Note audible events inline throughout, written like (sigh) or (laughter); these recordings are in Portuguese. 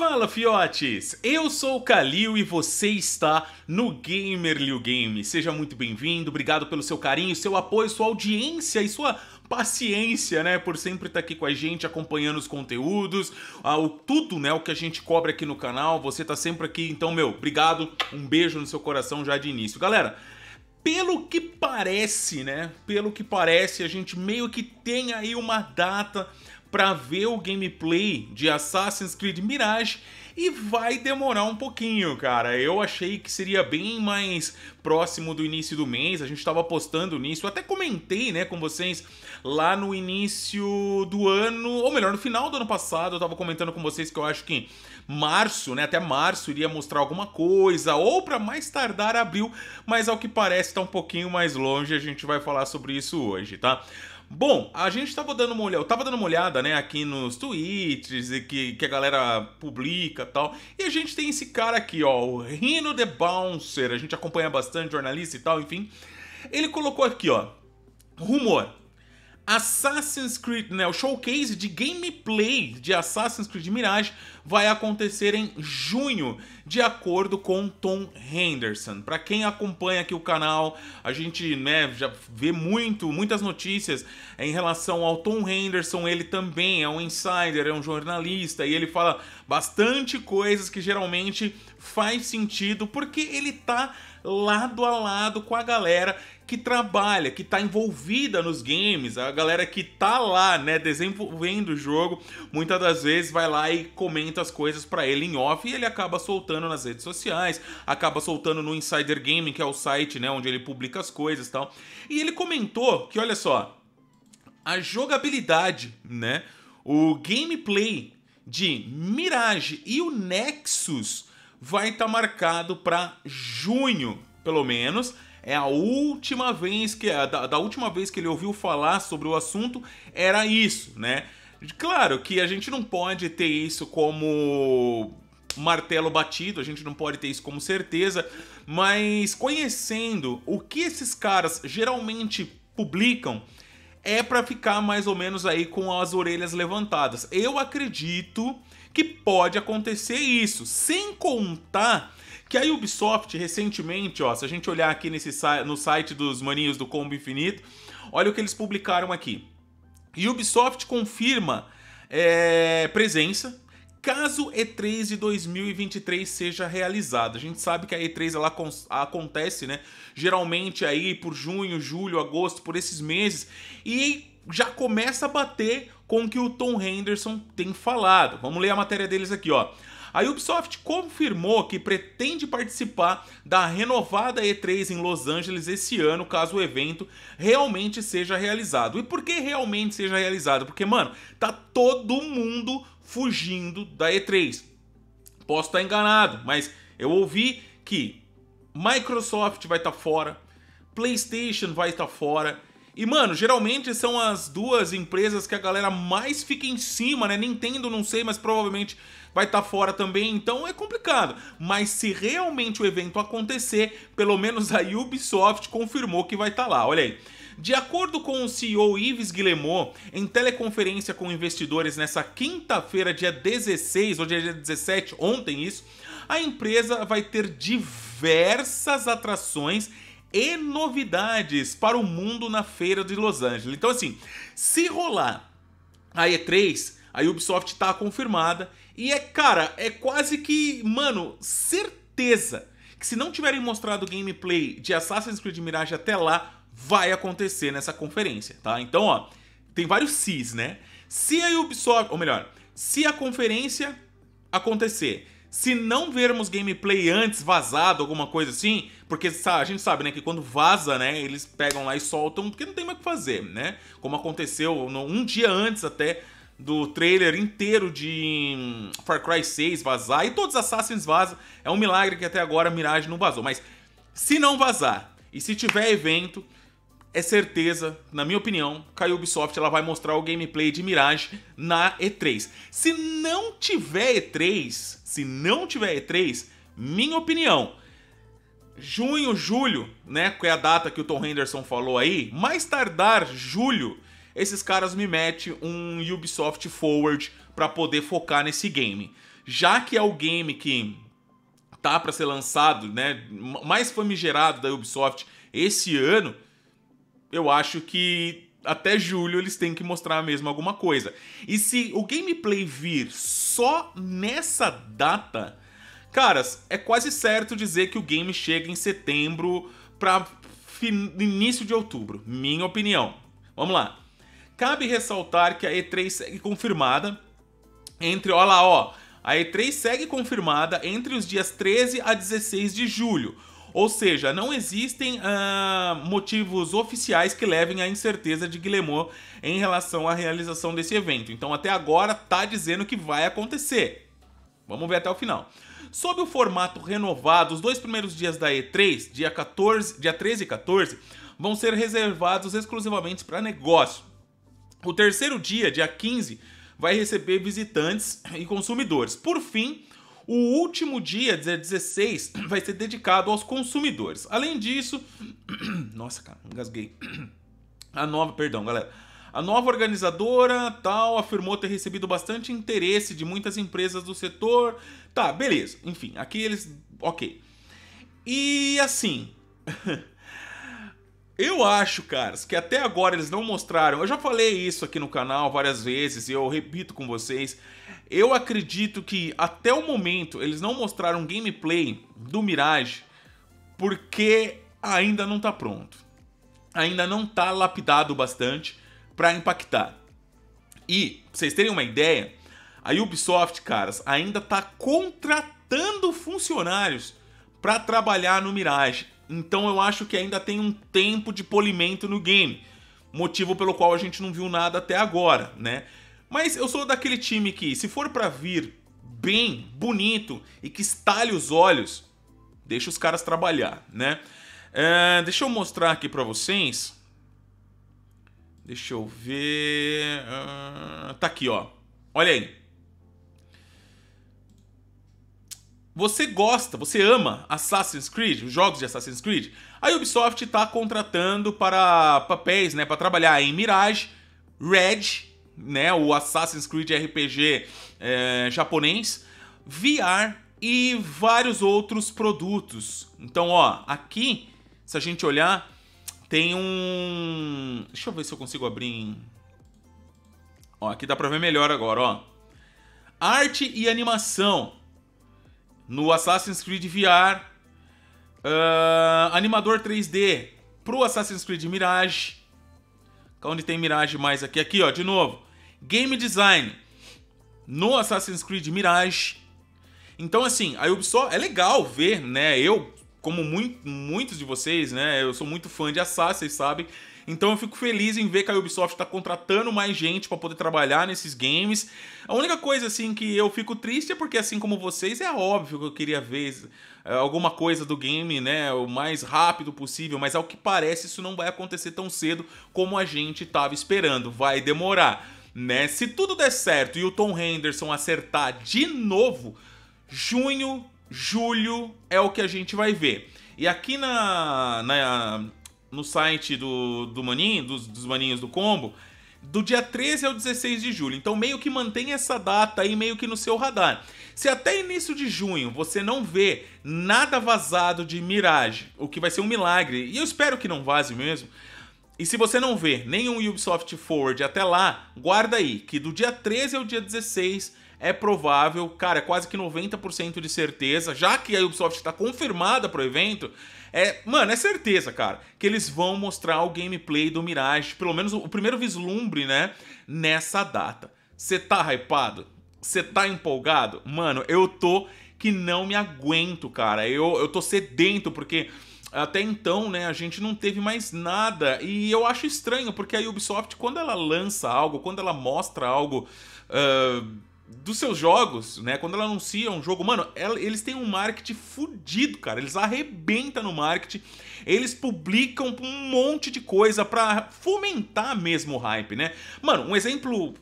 Fala fiotes, eu sou o Kalil e você está no Gamerlio Game. Seja muito bem-vindo, obrigado pelo seu carinho, seu apoio, sua audiência e sua paciência, né, por sempre estar tá aqui com a gente, acompanhando os conteúdos, ah, o, tudo, né, o que a gente cobra aqui no canal. Você tá sempre aqui, então, meu, obrigado, um beijo no seu coração já de início. Galera, pelo que parece, né? Pelo que parece, a gente meio que tem aí uma data para ver o gameplay de Assassin's Creed Mirage e vai demorar um pouquinho, cara. Eu achei que seria bem mais próximo do início do mês, a gente estava apostando nisso, eu até comentei, né, com vocês lá no início do ano, ou melhor, no final do ano passado, eu estava comentando com vocês que eu acho que março, né, até março iria mostrar alguma coisa, ou para mais tardar abril, mas ao que parece está um pouquinho mais longe, a gente vai falar sobre isso hoje, tá? Bom, a gente tava dando uma olhada, eu tava dando uma olhada, né, aqui nos tweets e que, que a galera publica tal. E a gente tem esse cara aqui, ó, o Rino The Bouncer. A gente acompanha bastante jornalista e tal, enfim. Ele colocou aqui, ó, rumor. Assassin's Creed, né, o showcase de gameplay de Assassin's Creed Mirage vai acontecer em junho, de acordo com Tom Henderson. Para quem acompanha aqui o canal, a gente né, já vê muito, muitas notícias em relação ao Tom Henderson. Ele também é um insider, é um jornalista e ele fala bastante coisas que geralmente faz sentido porque ele tá lado a lado com a galera que trabalha, que está envolvida nos games, a galera que tá lá, né, desenvolvendo o jogo, muitas das vezes vai lá e comenta as coisas para ele em off e ele acaba soltando nas redes sociais, acaba soltando no Insider Gaming, que é o site, né, onde ele publica as coisas e tal. E ele comentou que, olha só, a jogabilidade, né, o gameplay de Mirage e o Nexus vai estar tá marcado para junho, pelo menos. É a última vez que é, da, da última vez que ele ouviu falar sobre o assunto era isso, né? Claro que a gente não pode ter isso como martelo batido, a gente não pode ter isso como certeza, mas conhecendo o que esses caras geralmente publicam, é para ficar mais ou menos aí com as orelhas levantadas. Eu acredito que pode acontecer isso, sem contar que a Ubisoft, recentemente, ó, se a gente olhar aqui nesse, no site dos maninhos do Combo Infinito, olha o que eles publicaram aqui. Ubisoft confirma é, presença caso E3 de 2023 seja realizada. A gente sabe que a E3 ela acontece, né? Geralmente aí por junho, julho, agosto, por esses meses. E já começa a bater com o que o Tom Henderson tem falado. Vamos ler a matéria deles aqui, ó. A Ubisoft confirmou que pretende participar da renovada E3 em Los Angeles esse ano, caso o evento realmente seja realizado. E por que realmente seja realizado? Porque, mano, tá todo mundo fugindo da E3. Posso estar tá enganado, mas eu ouvi que Microsoft vai estar tá fora, PlayStation vai estar tá fora. E, mano, geralmente são as duas empresas que a galera mais fica em cima, né? Nintendo, não sei, mas provavelmente vai estar tá fora também, então é complicado. Mas se realmente o evento acontecer, pelo menos a Ubisoft confirmou que vai estar tá lá, olha aí. De acordo com o CEO Yves Guillemot, em teleconferência com investidores nessa quinta-feira, dia 16, ou dia 17, ontem isso, a empresa vai ter diversas atrações e novidades para o mundo na feira de Los Angeles. Então, assim, se rolar a E3, a Ubisoft tá confirmada. E é, cara, é quase que, mano, certeza que se não tiverem mostrado gameplay de Assassin's Creed Mirage até lá, vai acontecer nessa conferência, tá? Então, ó, tem vários sis, né? Se a Ubisoft, ou melhor, se a conferência acontecer se não vermos gameplay antes vazado, alguma coisa assim, porque a gente sabe, né, que quando vaza, né, eles pegam lá e soltam, porque não tem mais o que fazer, né? Como aconteceu um dia antes até do trailer inteiro de hum, Far Cry 6 vazar e todos os Assassins vazam. É um milagre que até agora a Mirage não vazou, mas se não vazar e se tiver evento, é certeza, na minha opinião, que a Ubisoft ela vai mostrar o gameplay de Mirage na E3. Se não tiver E3, se não tiver E3, minha opinião, junho, julho, né, que é a data que o Tom Henderson falou aí, mais tardar julho, esses caras me metem um Ubisoft Forward para poder focar nesse game. Já que é o game que tá para ser lançado, né, mais famigerado da Ubisoft esse ano, eu acho que até julho eles têm que mostrar mesmo alguma coisa. E se o gameplay vir só nessa data, caras, é quase certo dizer que o game chega em setembro para início de outubro, minha opinião. Vamos lá. Cabe ressaltar que a E3 segue confirmada entre, olha lá, ó, a E3 segue confirmada entre os dias 13 a 16 de julho. Ou seja, não existem uh, motivos oficiais que levem à incerteza de Guillemot em relação à realização desse evento. Então, até agora, tá dizendo que vai acontecer. Vamos ver até o final. Sob o formato renovado, os dois primeiros dias da E3, dia, 14, dia 13 e 14, vão ser reservados exclusivamente para negócio. O terceiro dia, dia 15, vai receber visitantes e consumidores. Por fim, o último dia, 16, (clears throat) vai ser dedicado aos consumidores. Além disso, (clears throat) nossa, cara, engasguei. (clears throat) A nova, perdão, galera. A nova organizadora tal afirmou ter recebido bastante interesse de muitas empresas do setor. Tá, beleza. Enfim, aqui eles, OK. E assim, (laughs) Eu acho, caras, que até agora eles não mostraram. Eu já falei isso aqui no canal várias vezes e eu repito com vocês. Eu acredito que até o momento eles não mostraram gameplay do Mirage porque ainda não está pronto. Ainda não está lapidado bastante para impactar. E, pra vocês terem uma ideia, a Ubisoft, caras, ainda está contratando funcionários para trabalhar no Mirage. Então eu acho que ainda tem um tempo de polimento no game, motivo pelo qual a gente não viu nada até agora, né? Mas eu sou daquele time que, se for para vir bem, bonito e que estalhe os olhos, deixa os caras trabalhar, né? É, deixa eu mostrar aqui para vocês. Deixa eu ver. Uh, tá aqui, ó. Olha aí. Você gosta, você ama Assassin's Creed, os jogos de Assassin's Creed? A Ubisoft está contratando para papéis, né, para trabalhar em Mirage, Red, né, o Assassin's Creed RPG é, eh, japonês, VR e vários outros produtos. Então, ó, aqui, se a gente olhar, tem um... Deixa eu ver se eu consigo abrir em... Ó, aqui dá para ver melhor agora, ó. Arte e animação no Assassin's Creed VR, uh, ah, animador 3D pro Assassin's Creed Mirage, onde tem Mirage mais aqui, aqui ó, de novo, game design no Assassin's Creed Mirage. Então assim, a Ubisoft é legal ver, né? Eu como muito, muitos de vocês, né? Eu sou muito fã de Assassin's, sabem? Então eu fico feliz em ver que a Ubisoft está contratando mais gente para poder trabalhar nesses games. A única coisa assim que eu fico triste é porque assim como vocês é óbvio que eu queria ver é, alguma coisa do game, né, o mais rápido possível, mas ao que parece isso não vai acontecer tão cedo como a gente estava esperando. Vai demorar, né? Se tudo der certo e o Tom Henderson acertar de novo, junho, julho é o que a gente vai ver. E aqui na, na no site do, do Maninho, dos, dos maninhos do combo, do dia 13 ao 16 de julho. Então meio que mantém essa data aí meio que no seu radar. Se até início de junho você não vê nada vazado de Mirage, o que vai ser um milagre, e eu espero que não vaze mesmo. E se você não vê nenhum Ubisoft Forward até lá, guarda aí que do dia 13 ao dia 16 é provável, cara, é quase que 90% de certeza, já que a Ubisoft está confirmada para o evento, é, mano, é certeza, cara, que eles vão mostrar o gameplay do Mirage, pelo menos o primeiro vislumbre, né, nessa data. Você tá hypado? Você tá empolgado? Mano, eu tô que não me aguento, cara. Eu, eu tô sedento porque até então, né, a gente não teve mais nada. E eu acho estranho, porque a Ubisoft, quando ela lança algo, quando ela mostra algo. Uh dos seus jogos, né? Quando ela anuncia um jogo, mano, ela, eles têm um marketing fudido, cara. Eles arrebentam no marketing. Eles publicam um monte de coisa para fomentar mesmo o hype, né? Mano, um exemplo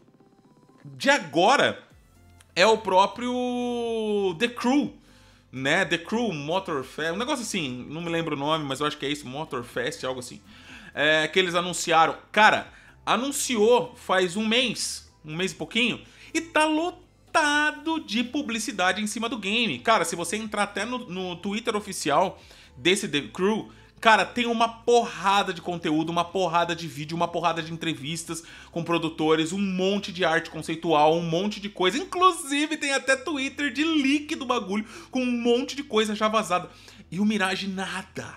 de agora é o próprio The Crew, né? The Crew Motor Fest, um negócio assim, não me lembro o nome, mas eu acho que é isso, Motor Fest, algo assim. É, que eles anunciaram. Cara, anunciou faz um mês, um mês e pouquinho, e tá lotado de publicidade em cima do game. Cara, se você entrar até no, no Twitter oficial desse The Crew, Cara, tem uma porrada de conteúdo, uma porrada de vídeo, uma porrada de entrevistas com produtores, um monte de arte conceitual, um monte de coisa. Inclusive, tem até Twitter de leak do bagulho, com um monte de coisa já vazada. E o Mirage nada,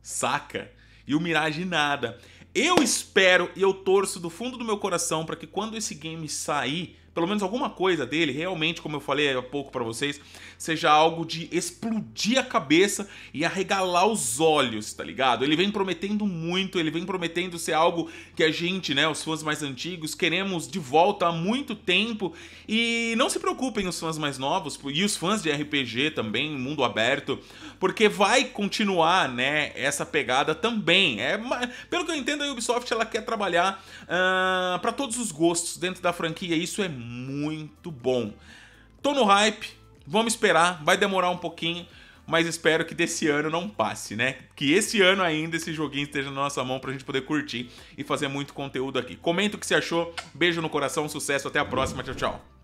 saca? E o Mirage nada. Eu espero e eu torço do fundo do meu coração para que quando esse game sair, pelo menos alguma coisa dele, realmente, como eu falei há pouco para vocês, seja algo de explodir a cabeça e arregalar os olhos, tá ligado? Ele vem prometendo muito, ele vem prometendo ser algo que a gente, né, os fãs mais antigos, queremos de volta há muito tempo. E não se preocupem, os fãs mais novos e os fãs de RPG também, mundo aberto, porque vai continuar, né, essa pegada também. É, pelo que eu entendo, a Ubisoft ela quer trabalhar uh, ah, para todos os gostos dentro da franquia, isso é muito muito bom. Tô no hype, vamos esperar, vai demorar um pouquinho, mas espero que desse ano não passe, né? Que esse ano ainda esse joguinho esteja na nossa mão pra gente poder curtir e fazer muito conteúdo aqui. Comenta o que você achou, beijo no coração, sucesso, até a próxima, tchau, tchau.